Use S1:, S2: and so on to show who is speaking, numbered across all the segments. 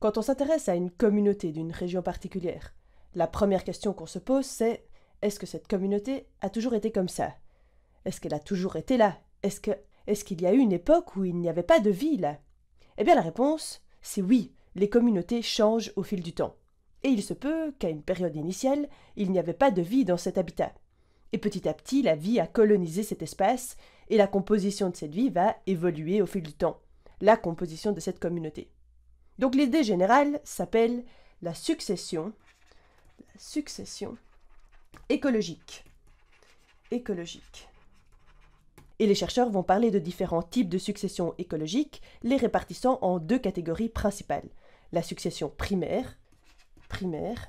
S1: Quand on s'intéresse à une communauté d'une région particulière, la première question qu'on se pose, c'est est-ce que cette communauté a toujours été comme ça Est-ce qu'elle a toujours été là Est-ce qu'il y a eu une époque où il n'y avait pas de vie là Eh bien la réponse, c'est oui, les communautés changent au fil du temps. Et il se peut qu'à une période initiale, il n'y avait pas de vie dans cet habitat. Et petit à petit, la vie a colonisé cet espace, et la composition de cette vie va évoluer au fil du temps, la composition de cette communauté. Donc l'idée générale s'appelle la succession, succession écologique. écologique. Et les chercheurs vont parler de différents types de succession écologique, les répartissant en deux catégories principales. La succession primaire, primaire,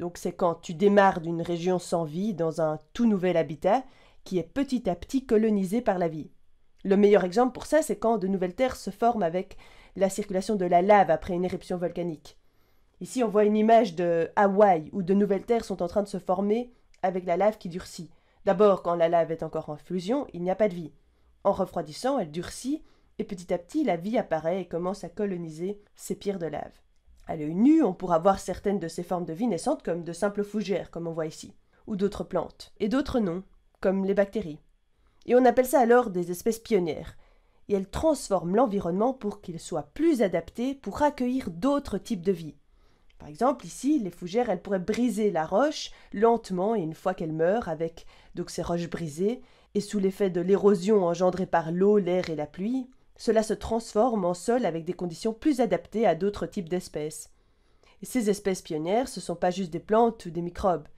S1: donc c'est quand tu démarres d'une région sans vie dans un tout nouvel habitat qui est petit à petit colonisé par la vie. Le meilleur exemple pour ça, c'est quand de nouvelles terres se forment avec la circulation de la lave après une éruption volcanique. Ici, on voit une image de Hawaï, où de nouvelles terres sont en train de se former avec la lave qui durcit. D'abord, quand la lave est encore en fusion, il n'y a pas de vie. En refroidissant, elle durcit, et petit à petit, la vie apparaît et commence à coloniser ces pierres de lave. À l'œil nu, on pourra voir certaines de ces formes de vie naissantes comme de simples fougères, comme on voit ici, ou d'autres plantes, et d'autres non, comme les bactéries et on appelle ça alors des espèces pionnières. Et elles transforment l'environnement pour qu'il soit plus adapté pour accueillir d'autres types de vie. Par exemple, ici, les fougères, elles pourraient briser la roche lentement et une fois qu'elles meurent, avec donc ces roches brisées, et sous l'effet de l'érosion engendrée par l'eau, l'air et la pluie, cela se transforme en sol avec des conditions plus adaptées à d'autres types d'espèces. Et ces espèces pionnières, ce ne sont pas juste des plantes ou des microbes.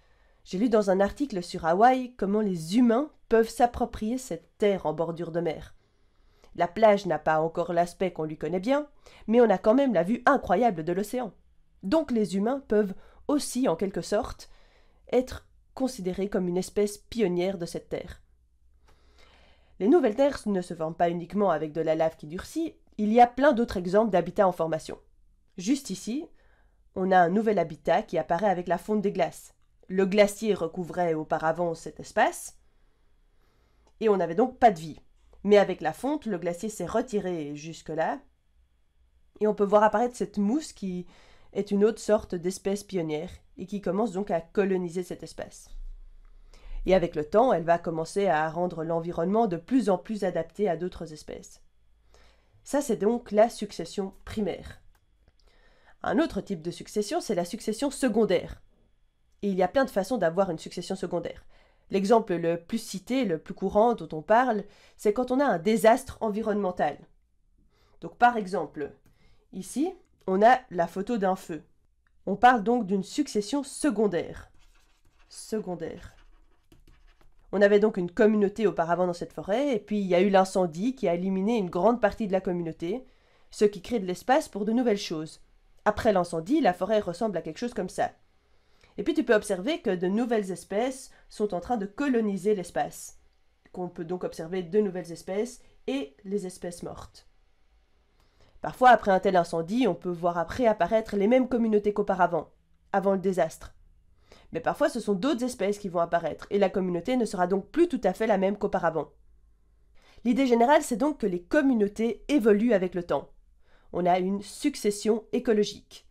S1: J'ai lu dans un article sur Hawaï comment les humains peuvent s'approprier cette terre en bordure de mer. La plage n'a pas encore l'aspect qu'on lui connaît bien, mais on a quand même la vue incroyable de l'océan. Donc les humains peuvent aussi, en quelque sorte, être considérés comme une espèce pionnière de cette terre. Les nouvelles terres ne se forment pas uniquement avec de la lave qui durcit, il y a plein d'autres exemples d'habitats en formation. Juste ici, on a un nouvel habitat qui apparaît avec la fonte des glaces le glacier recouvrait auparavant cet espace, et on n'avait donc pas de vie. Mais avec la fonte, le glacier s'est retiré jusque-là, et on peut voir apparaître cette mousse qui est une autre sorte d'espèce pionnière, et qui commence donc à coloniser cet espace. Et avec le temps, elle va commencer à rendre l'environnement de plus en plus adapté à d'autres espèces. Ça, c'est donc la succession primaire. Un autre type de succession, c'est la succession secondaire et il y a plein de façons d'avoir une succession secondaire. L'exemple le plus cité, le plus courant dont on parle, c'est quand on a un désastre environnemental. Donc par exemple, ici, on a la photo d'un feu. On parle donc d'une succession secondaire. Secondaire. On avait donc une communauté auparavant dans cette forêt, et puis il y a eu l'incendie qui a éliminé une grande partie de la communauté, ce qui crée de l'espace pour de nouvelles choses. Après l'incendie, la forêt ressemble à quelque chose comme ça. Et puis tu peux observer que de nouvelles espèces sont en train de coloniser l'espace. Qu'on peut donc observer de nouvelles espèces et les espèces mortes. Parfois, après un tel incendie, on peut voir après apparaître les mêmes communautés qu'auparavant, avant le désastre. Mais parfois, ce sont d'autres espèces qui vont apparaître, et la communauté ne sera donc plus tout à fait la même qu'auparavant. L'idée générale, c'est donc que les communautés évoluent avec le temps. On a une succession écologique.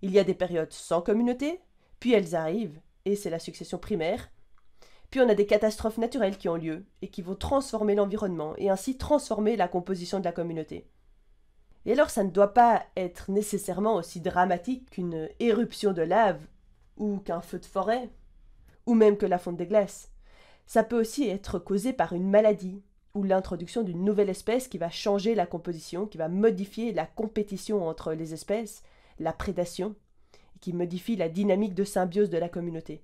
S1: Il y a des périodes sans communauté, puis elles arrivent, et c'est la succession primaire. Puis on a des catastrophes naturelles qui ont lieu, et qui vont transformer l'environnement, et ainsi transformer la composition de la communauté. Et alors ça ne doit pas être nécessairement aussi dramatique qu'une éruption de lave, ou qu'un feu de forêt, ou même que la fonte des glaces. Ça peut aussi être causé par une maladie, ou l'introduction d'une nouvelle espèce qui va changer la composition, qui va modifier la compétition entre les espèces, la prédation, qui modifie la dynamique de symbiose de la communauté.